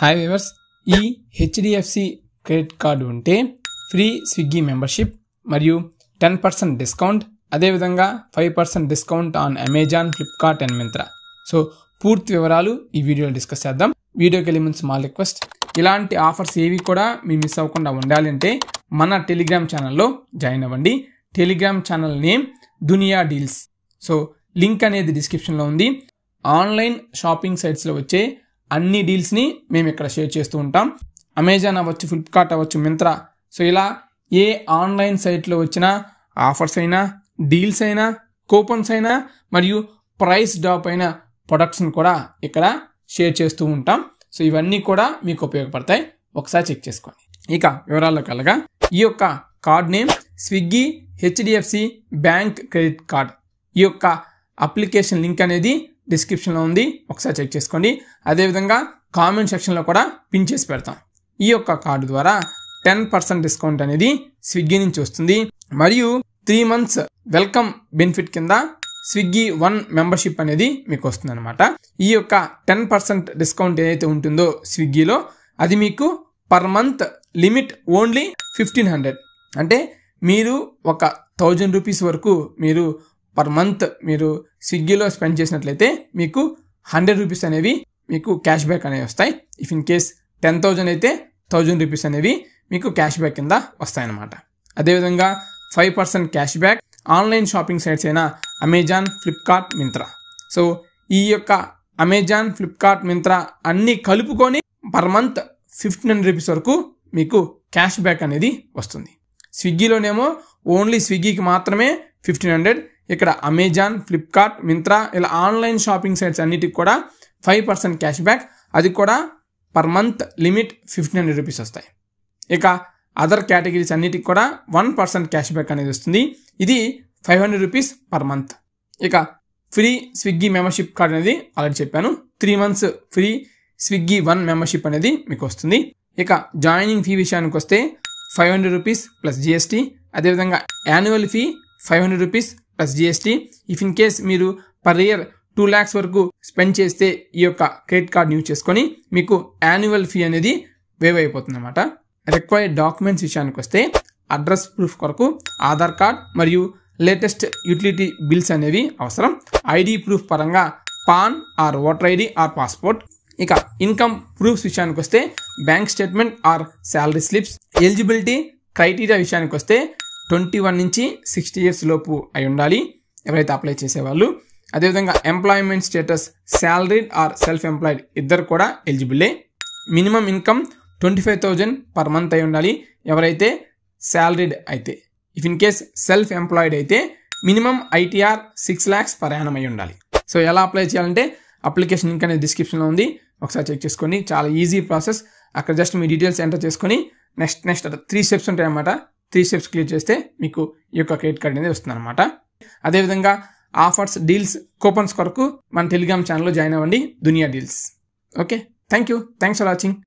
hi viewers ఈ HDFC credit card ఉంటే free Swiggy membership మరియు టెన్ పర్సెంట్ డిస్కౌంట్ అదేవిధంగా five percent discount on Amazon Flipkart and Myntra so పూర్తి వివరాలు ఈ వీడియోలో డిస్కస్ చేద్దాం వీడియోకి వెళ్ళి ముందు స్మాల్ రిక్వెస్ట్ ఇలాంటి ఆఫర్స్ ఏవి కూడా మీ మిస్ అవ్వకుండా ఉండాలంటే మన టెలిగ్రామ్ ఛానల్లో జాయిన్ అవ్వండి Telegram channel name Duniya deals so link అనేది డిస్క్రిప్షన్లో ఉంది ఆన్లైన్ షాపింగ్ సైట్స్లో వచ్చే అన్ని డీల్స్ని మేము ఇక్కడ షేర్ చేస్తూ ఉంటాం అమెజాన్ అవ్వచ్చు ఫ్లిప్కార్ట్ అవ్వచ్చు మింత్రా సో ఇలా ఏ ఆన్లైన్ సైట్లో వచ్చిన ఆఫర్స్ అయినా డీల్స్ అయినా కూపన్స్ అయినా మరియు ప్రైస్ డ్రాప్ అయిన ప్రొడక్ట్స్ని కూడా ఇక్కడ షేర్ చేస్తూ ఉంటాం సో ఇవన్నీ కూడా మీకు ఉపయోగపడతాయి ఒకసారి చెక్ చేసుకోండి ఇక వివరాల్లో కలగా ఈ యొక్క card name Swiggy HDFC bank credit card ఈ యొక్క అప్లికేషన్ లింక్ అనేది డిస్క్రిప్షన్లో ఉంది ఒకసారి చెక్ చేసుకోండి అదేవిధంగా కామెంట్ సెక్షన్లో కూడా పిన్ చేసి పెడతాం ఈ యొక్క కార్డు ద్వారా టెన్ పర్సెంట్ డిస్కౌంట్ అనేది స్విగ్గీ నుంచి వస్తుంది మరియు త్రీ మంత్స్ వెల్కమ్ బెనిఫిట్ కింద స్విగ్గీ వన్ మెంబర్షిప్ అనేది మీకు వస్తుంది అనమాట ఈ యొక్క టెన్ పర్సెంట్ డిస్కౌంట్ ఏదైతే ఉంటుందో స్విగ్గీలో అది మీకు per month limit only fifteen hundred అంటే మీరు ఒక థౌజండ్ రూపీస్ వరకు మీరు పర్ మంత్ మీరు స్విగ్గీలో స్పెండ్ చేసినట్లయితే మీకు హండ్రెడ్ రూపీస్ అనేవి మీకు క్యాష్ బ్యాక్ అనేవి వస్తాయి if in case ten thousand అయితే థౌజండ్ రూపీస్ అనేవి మీకు క్యాష్ బ్యాక్ కింద వస్తాయన్నమాట అదేవిధంగా five percent cash back online shopping sites అయినా అమెజాన్ ఫ్లిప్కార్ట్ మింత్రా సో ఈ యొక్క అమెజాన్ ఫ్లిప్కార్ట్ మింత్రా అన్నీ కలుపుకొని per month fifteen hundred rupees వరకు మీకు క్యాష్ బ్యాక్ అనేది వస్తుంది స్విగ్గీలోనేమో ఓన్లీ స్విగ్గీకి మాత్రమే ఫిఫ్టీన్ హండ్రెడ్ ఇక్కడ అమెజాన్ ఫ్లిప్కార్ట్ మింత్రా ఇలా ఆన్లైన్ షాపింగ్ సైట్స్ అన్నిటికి కూడా ఫైవ్ పర్సెంట్ క్యాష్ బ్యాక్ అది కూడా per month limit fifteen hundred rupees వస్తాయి ఇక అదర్ కేటగిరీస్ అన్నిటికి కూడా వన్ పర్సెంట్ క్యాష్ బ్యాక్ అనేది వస్తుంది ఇది five hundred rupees per month ఇక ఫ్రీ స్విగ్గీ మెంబర్షిప్ కార్డ్ అనేది ఆల్రెడీ చెప్పాను three months free Swiggy one membership అనేది మీకు వస్తుంది ఇక జాయినింగ్ ఫీ విషయానికి వస్తే five hundred rupees plus GST అదేవిధంగా annual fee five hundred rupees plus GST if in case మీరు పర్ ఇయర్ టూ ల్యాక్స్ వరకు స్పెండ్ చేస్తే ఈ యొక్క క్రెడిట్ కార్డ్ యూజ్ చేసుకొని మీకు యాన్యువల్ ఫీ అనేది వేవ్ అయిపోతుంది అనమాట రిక్వైర్డ్ డాక్యుమెంట్స్ విషయానికి వస్తే అడ్రస్ ప్రూఫ్ కొరకు ఆధార్ కార్డ్ మరియు లేటెస్ట్ యూటిలిటీ బిల్స్ అనేవి అవసరం ఐడి ప్రూఫ్ పరంగా PAN or voter ID or passport ఇక ఇన్కమ్ ప్రూఫ్స్ విషయానికి వస్తే bank statement or salary slips eligibility criteria విషయానికి వస్తే ట్వంటీ వన్ నుంచి సిక్స్టీ ఇయర్స్ లోపు అయి ఉండాలి ఎవరైతే అప్లై చేసేవాళ్ళు అదేవిధంగా employment status salaried or self employed ఇద్దరు కూడా ఎలిజిబులే minimum income twenty five thousand per month అయి ఉండాలి ఎవరైతే శాలరీడ్ అయితే if in case self employed అయితే minimum ITR six lakhs per annum అయి ఉండాలి సో ఎలా అప్లై చేయాలంటే అప్లికేషన్ ఇంకా అనేది డిస్క్రిప్షన్లో ఉంది ఒకసారి చెక్ చేసుకోండి చాలా ఈజీ ప్రాసెస్ అక్కడ జస్ట్ మీ డీటెయిల్స్ ఎంటర్ చేసుకొని నెక్స్ట్ నెక్స్ట్ త్రీ స్టెప్స్ ఉంటాయన్నమాట త్రీ స్టెప్స్ క్లిక్ చేస్తే మీకు ఈ యొక్క క్రెడిట్ కార్డ్ అనేది వస్తుంది అనమాట అదేవిధంగా ఆఫర్స్ డీల్స్ కూపన్స్ కొరకు మన టెలిగ్రామ్ ఛానల్లో జాయిన్ అవ్వండి దునియా deals okay thank you thanks for watching